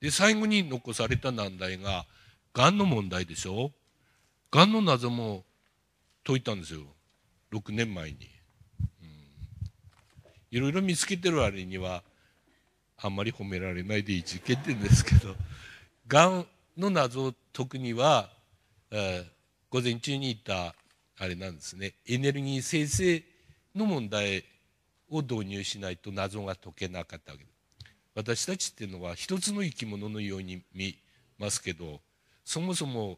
で最後に残された難題ががんの問題でしょがんの謎も解いたんですよ6年前に、うん、いろいろ見つけてる割にはあんまり褒められないでいじけてるんですけどがんの謎を解くには、えー、午前中に言ったあれなんですねエネルギー生成の問題を導入しないと謎が解けなかったわけです。私たちっていうのは一つの生き物のように見ますけどそもそも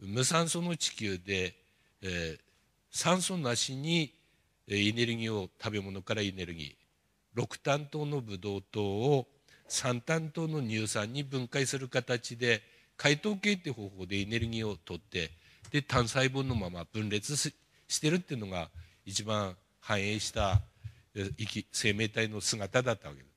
無酸素の地球で、えー、酸素なしにエネルギーを食べ物からエネルギー6単糖のブドウ糖を3単糖の乳酸に分解する形で解糖系って方法でエネルギーを取ってで単細胞のまま分裂してるっていうのが一番反映した生命体の姿だったわけです。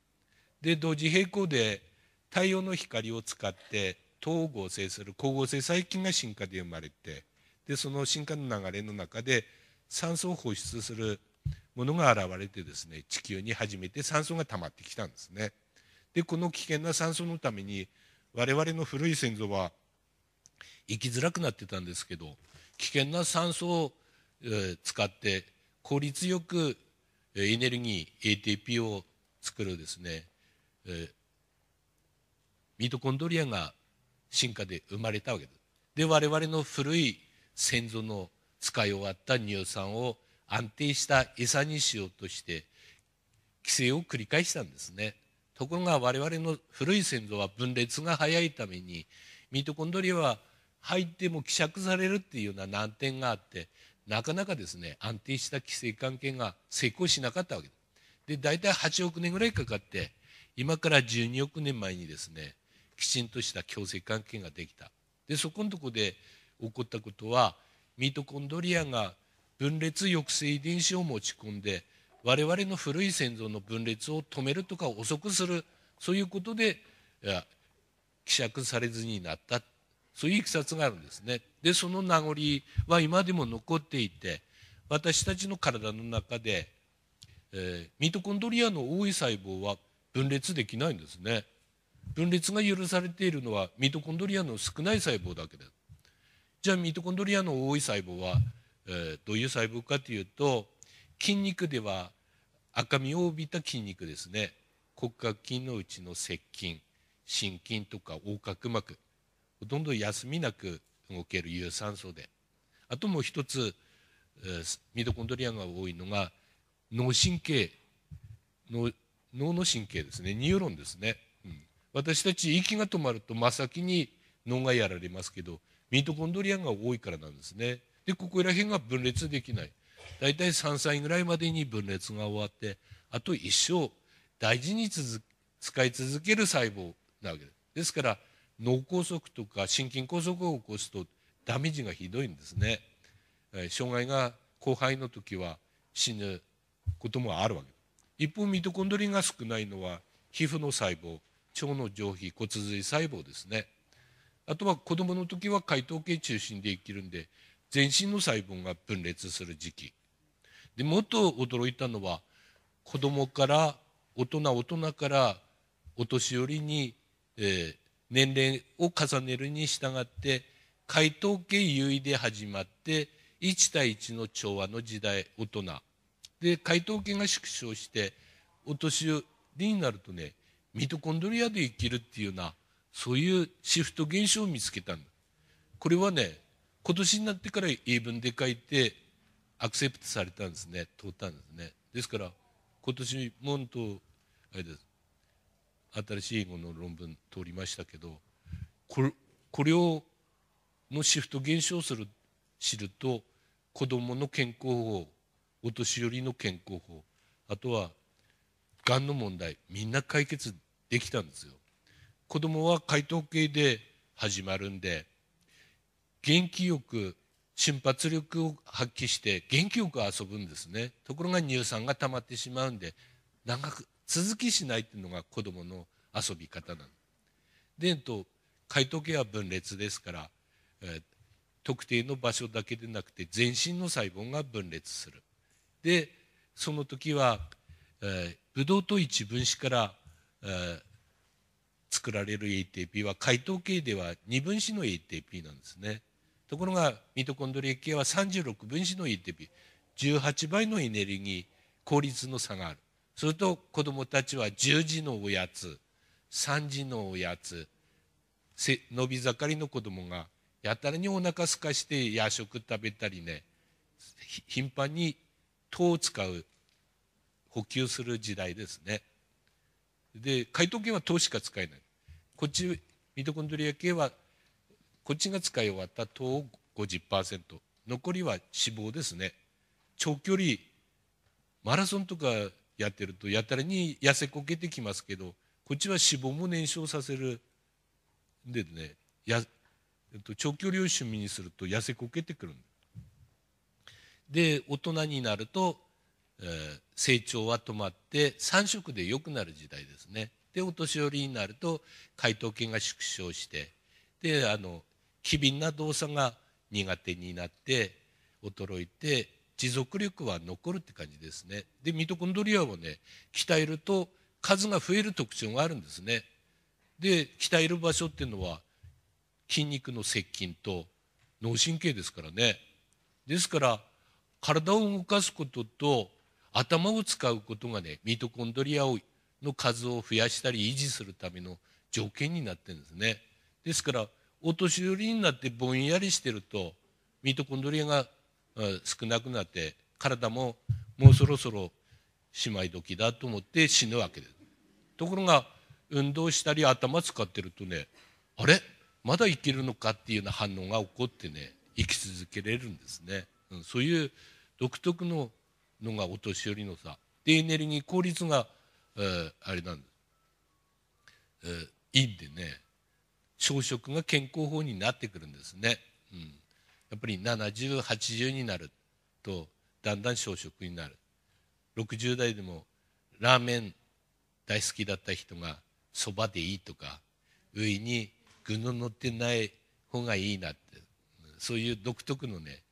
で同時並行で太陽の光を使って糖を合成する光合成細菌が進化で生まれてでその進化の流れの中で酸素を放出するものが現れてですね地球に初めて酸素が溜まってきたんですね。でこの危険な酸素のために我々の古い先祖は生きづらくなってたんですけど危険な酸素を使って効率よくエネルギー ATP を作るですねえー、ミトコンドリアが進化で生まれたわけです。で我々の古い先祖の使い終わった乳酸を安定した餌にしようとして規制を繰り返したんですね。ところが我々の古い先祖は分裂が早いためにミトコンドリアは入っても希釈されるっていうような難点があってなかなかですね安定した規制関係が成功しなかったわけです。で大体8億年ぐらいかかって今から12億年前にですねきちんとした共生関係ができたでそこのとこで起こったことはミトコンドリアが分裂抑制遺伝子を持ち込んで我々の古い先祖の分裂を止めるとか遅くするそういうことで希釈されずになったそういういきさつがあるんですねでその名残は今でも残っていて私たちの体の中で、えー、ミトコンドリアの多い細胞は分裂できないんですね分裂が許されているのはミトコンドリアの少ない細胞だけでじゃあミトコンドリアの多い細胞は、えー、どういう細胞かというと筋肉では赤みを帯びた筋肉ですね骨格筋のうちの接筋心筋とか横隔膜ほとんど休みなく動ける有酸素であともう一つ、えー、ミトコンドリアが多いのが脳神経脳脳の神経ですねニューロンですね、うん、私たち息が止まると真っ先に脳がやられますけどミトコンドリアが多いからなんですねでここら辺が分裂できない大体3歳ぐらいまでに分裂が終わってあと一生大事に続使い続ける細胞なわけですですから脳梗塞とか心筋梗塞を起こすとダメージがひどいんですね障害が後輩の時は死ぬこともあるわけです一方ミトコンドリンが少ないのは皮膚の細胞腸の上皮骨髄細胞ですねあとは子どもの時は解糖系中心で生きるんで全身の細胞が分裂する時期でもっと驚いたのは子どもから大人大人からお年寄りに、えー、年齢を重ねるに従って解糖系優位で始まって1対1の調和の時代大人で解答系が縮小してお年寄りになるとねミトコンドリアで生きるっていうようなそういうシフト現象を見つけたんだこれはね今年になってから英文で書いてアクセプトされたんですね通ったんですねですから今年もんとあれです新しい英語の論文通りましたけどこれこれをのシフト現象する知ると子どもの健康をお年寄りの健康法あとはがんの問題みんな解決できたんですよ子どもは解答系で始まるんで元気よく瞬発力を発揮して元気よく遊ぶんですねところが乳酸が溜まってしまうんで長く続きしないっていうのが子どもの遊び方なの。でと解答系は分裂ですから、えー、特定の場所だけでなくて全身の細胞が分裂するでその時は、えー、ブドウと一分子から、えー、作られる ATP は解糖系では2分子の ATP なんですねところがミトコンドリア系は36分子の ATP18 倍のエネルギー効率の差があるそれと子どもたちは10時のおやつ3時のおやつ伸び盛りの子どもがやたらにお腹すかして夜食食べたりね頻繁に糖を使う補給する時代ですねで解糖系は糖しか使えないこっちミトコンドリア系はこっちが使い終わった糖を50%残りは脂肪ですね長距離マラソンとかやってるとやたらに痩せこけてきますけどこっちは脂肪も燃焼させるでねや、えっと、長距離を趣味にすると痩せこけてくるんですで大人になると、えー、成長は止まって3色で良くなる時代ですねでお年寄りになると解答権が縮小してであの機敏な動作が苦手になって衰えて持続力は残るって感じですねでミトコンドリアをね鍛えると数が増える特徴があるんですねで鍛える場所っていうのは筋肉の接近と脳神経ですからねですから体を動かすことと頭を使うことがねミトコンドリアをの数を増やしたり維持するための条件になってるんですねですからお年寄りになってぼんやりしてるとミトコンドリアが少なくなって体ももうそろそろしまい時だと思って死ぬわけですところが運動したり頭使ってるとねあれまだ生きるのかっていうような反応が起こってね生き続けれるんですね。うん、そういう独特ののがお年寄りのさでエネルギー効率が、えー、あれなんです、えー、いいんでね朝食が健康法になってくるんですね、うん、やっぱり7080になるとだんだん小食になる60代でもラーメン大好きだった人がそばでいいとか上に具の乗ってない方がいいなってそういう独特のね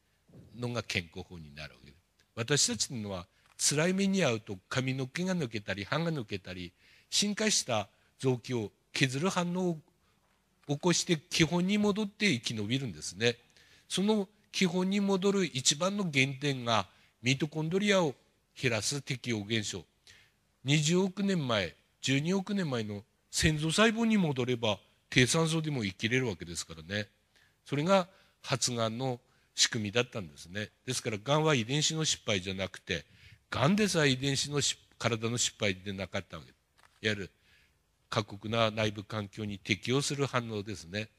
のが健康法になるわけです私たちのは辛い目に遭うと髪の毛が抜けたり歯が抜けたり進化した臓器を削る反応を起こして基本に戻って生き延びるんですねその基本に戻る一番の原点がミトコンドリアを減らす適応現象20億年前12億年前の先祖細胞に戻れば低酸素でも生きれるわけですからねそれが発がんの仕組みだったんですねですからがんは遺伝子の失敗じゃなくてがんでさえ遺伝子の体の失敗でなかったわけいわゆる過酷な内部環境に適応する反応ですね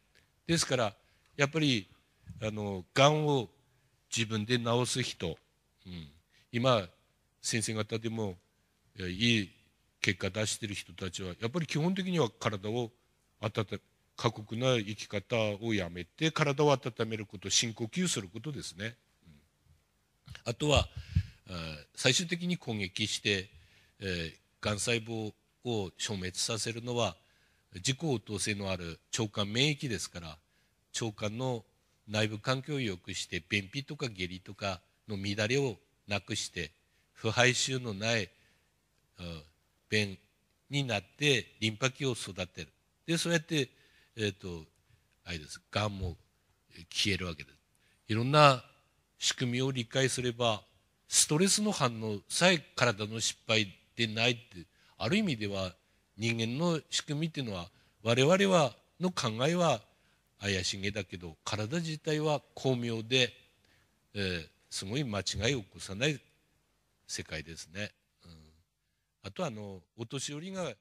ですからやっぱりあのがんを自分で治す人、うん、今先生方でもいい結果出してる人たちはやっぱり基本的には体を温過酷な生き方をやめて体を温めること深呼吸することですね、うん、あとは最終的に攻撃して、えー、がん細胞を消滅させるのは自己応答性のある腸管免疫ですから腸管の内部環境を良くして便秘とか下痢とかの乱れをなくして腐敗臭のない便になってリンパ球を育てるでそうやってえーと、あれですがんも消えるわけですいろんな仕組みを理解すればストレスの反応さえ体の失敗でないってある意味では人間の仕組みっていうのは我々はの考えは怪しげだけど体自体は巧妙で、えー、すごい間違いを起こさない世界ですね。うん、あとあのお年寄りが